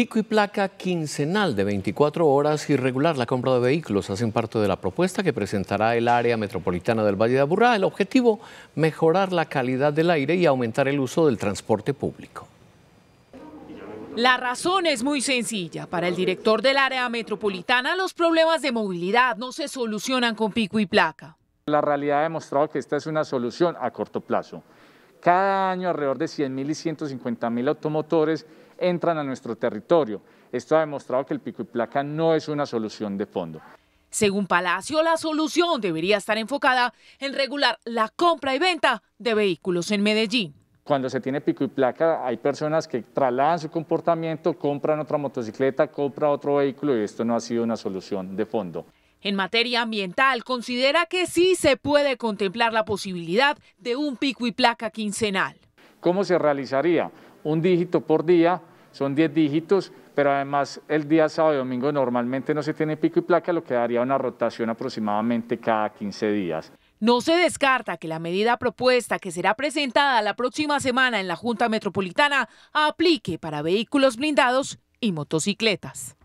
Pico y placa quincenal de 24 horas y regular la compra de vehículos hacen parte de la propuesta que presentará el área metropolitana del Valle de Aburrá. El objetivo, mejorar la calidad del aire y aumentar el uso del transporte público. La razón es muy sencilla. Para el director del área metropolitana, los problemas de movilidad no se solucionan con pico y placa. La realidad ha demostrado que esta es una solución a corto plazo. Cada año alrededor de 100.000 y 150.000 automotores entran a nuestro territorio. Esto ha demostrado que el pico y placa no es una solución de fondo. Según Palacio, la solución debería estar enfocada en regular la compra y venta de vehículos en Medellín. Cuando se tiene pico y placa, hay personas que trasladan su comportamiento, compran otra motocicleta, compran otro vehículo y esto no ha sido una solución de fondo. En materia ambiental, considera que sí se puede contemplar la posibilidad de un pico y placa quincenal. ¿Cómo se realizaría? Un dígito por día, son 10 dígitos, pero además el día sábado y domingo normalmente no se tiene pico y placa, lo que daría una rotación aproximadamente cada 15 días. No se descarta que la medida propuesta que será presentada la próxima semana en la Junta Metropolitana aplique para vehículos blindados y motocicletas.